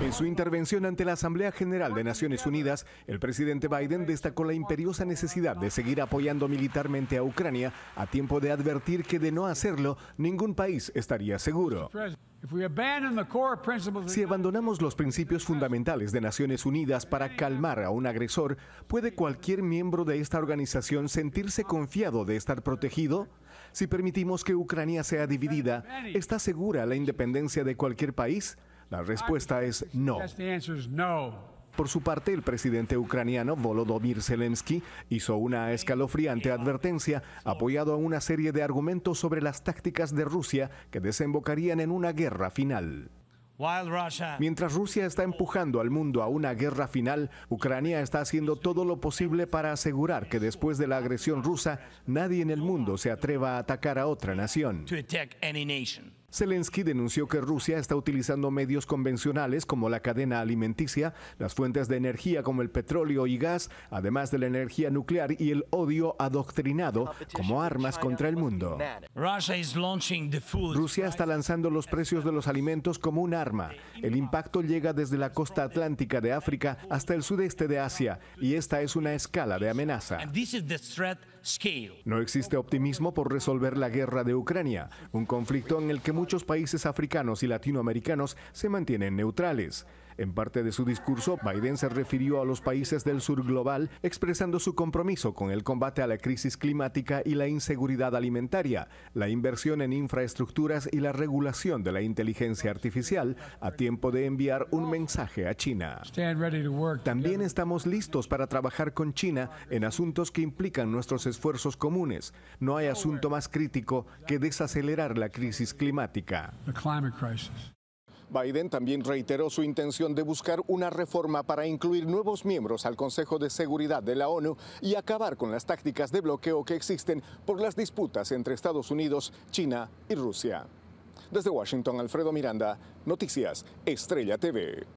En su intervención ante la Asamblea General de Naciones Unidas, el presidente Biden destacó la imperiosa necesidad de seguir apoyando militarmente a Ucrania a tiempo de advertir que de no hacerlo, ningún país estaría seguro. Si abandonamos los principios fundamentales de Naciones Unidas para calmar a un agresor, ¿puede cualquier miembro de esta organización sentirse confiado de estar protegido? Si permitimos que Ucrania sea dividida, ¿está segura la independencia de cualquier país? La respuesta es no. Por su parte, el presidente ucraniano Volodymyr Zelensky hizo una escalofriante advertencia apoyado a una serie de argumentos sobre las tácticas de Rusia que desembocarían en una guerra final. Mientras Rusia está empujando al mundo a una guerra final, Ucrania está haciendo todo lo posible para asegurar que después de la agresión rusa, nadie en el mundo se atreva a atacar a otra nación. Zelensky denunció que Rusia está utilizando medios convencionales como la cadena alimenticia, las fuentes de energía como el petróleo y gas, además de la energía nuclear y el odio adoctrinado como armas contra el mundo. Rusia está lanzando los precios de los alimentos como un arma. El impacto llega desde la costa atlántica de África hasta el sudeste de Asia y esta es una escala de amenaza. No existe optimismo por resolver la guerra de Ucrania, un conflicto en el que muchos países africanos y latinoamericanos se mantienen neutrales. En parte de su discurso, Biden se refirió a los países del sur global, expresando su compromiso con el combate a la crisis climática y la inseguridad alimentaria, la inversión en infraestructuras y la regulación de la inteligencia artificial, a tiempo de enviar un mensaje a China. También estamos listos para trabajar con China en asuntos que implican nuestros esfuerzos comunes. No hay asunto más crítico que desacelerar la crisis climática. Biden también reiteró su intención de buscar una reforma para incluir nuevos miembros al Consejo de Seguridad de la ONU y acabar con las tácticas de bloqueo que existen por las disputas entre Estados Unidos, China y Rusia. Desde Washington, Alfredo Miranda, Noticias, Estrella TV.